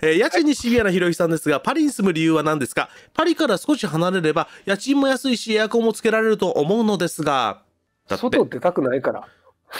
えー、家賃にシビアなひろゆきさんですが、パリに住む理由は何ですかパリから少し離れれば、家賃も安いし、エアコンもつけられると思うのですが、外出たくないから。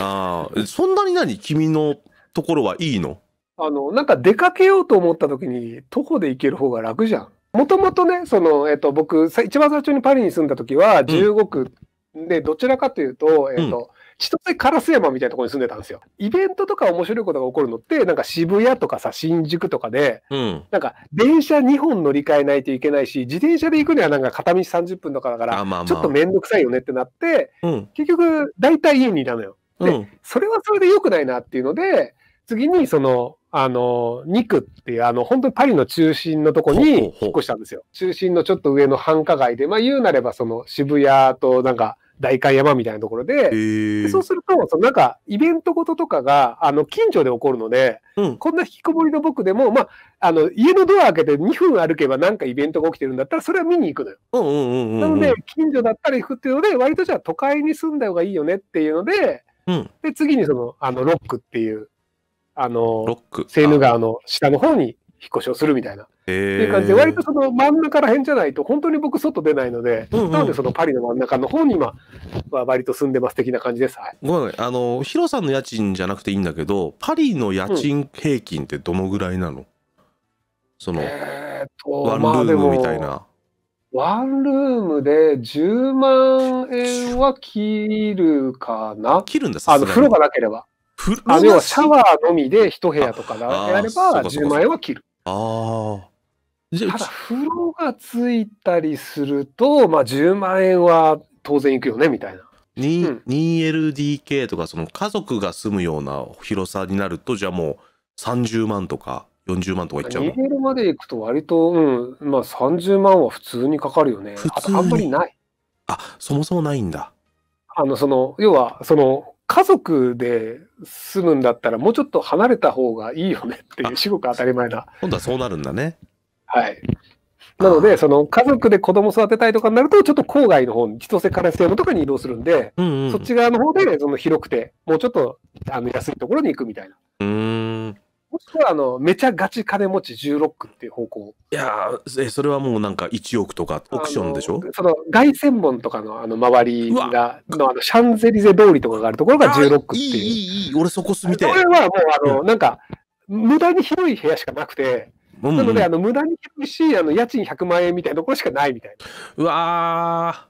ああ、そんなに何君のところはいいのあの、なんか出かけようと思った時に、徒歩で行ける方が楽じゃん。もともとね、その、えっと、僕、一番最初にパリに住んだ時は、15区、で、どちらかというと、えっと、うん千歳烏山みたいなところに住んでたんですよ。イベントとか面白いことが起こるのって、なんか渋谷とかさ、新宿とかで、うん、なんか電車2本乗り換えないといけないし、自転車で行くにはなんか片道30分とかだから、ちょっと面倒くさいよねってなって、うん、結局、大体家にいたのよ。で、うん、それはそれで良くないなっていうので、次にその、あの、ニクっていう、あの、本当にパリの中心のとこに引っ越したんですよ。ほうほう中心のちょっと上の繁華街で、まあ言うなればその渋谷となんか、代官山みたいなところで、えー、そうすると、そのなんか、イベントごととかが、あの、近所で起こるので、うん、こんな引きこもりの僕でも、まあ、あの、家のドア開けて2分歩けばなんかイベントが起きてるんだったら、それは見に行くのよ。うんうんうんなので、近所だったら行くっていうので、割とじゃあ都会に住んだ方がいいよねっていうので、うん、で、次にその、あの、ロックっていう、あの、セーヌ川の下の方に引っ越しをするみたいな、えっていう感じで割とその真ん中ら辺じゃないと本当に僕外出ないので、うんうん、なのでそのパリの真ん中の方に今は割と住んでます的な感じです、ごめんあのヒロさんの家賃じゃなくていいんだけどパリの家賃平均ってどのぐらいなの、うん、その、えー、ワンルームみたいな、ワンルームで10万円は切るかな切るんですあの風呂がなければ。風呂あ要はシャワーのみで一部屋とかであれば10万円は切る。ああ。じゃあただ、風呂がついたりすると、まあ、10万円は当然いくよね、みたいな。にうん 2LDK とかその家族が住むような広さになるとじゃあもう30万とか40万とかいっちゃうの 2L まで行くと割と、うん、まあ30万は普通にかかるよね。普通にああんまりない。あそもそもないんだあの、その、要は、その、家族で住むんだったら、もうちょっと離れた方がいいよねっていう、至極当たり前な。今度はそうなるんだね。はい。なので、その家族で子供育てたいとかになると、ちょっと郊外の方に、千歳から西部とかに移動するんで、うんうん、そっち側の方でその広くて、もうちょっとあの安いところに行くみたいな。うんもしくはあの、めちゃガチ金持ち16区っていう方向。いやー、それはもうなんか1億とかオクションでしょその凱旋門とかのあの周りがのあのシャンゼリゼ通りとかがあるところが16区っていう。いい、いい、俺そこ住みい。これはもうあの、うん、なんか、無駄に広い部屋しかなくて、うんうん、なのであの無駄に広いし、あの家賃100万円みたいなところしかないみたいな。うわ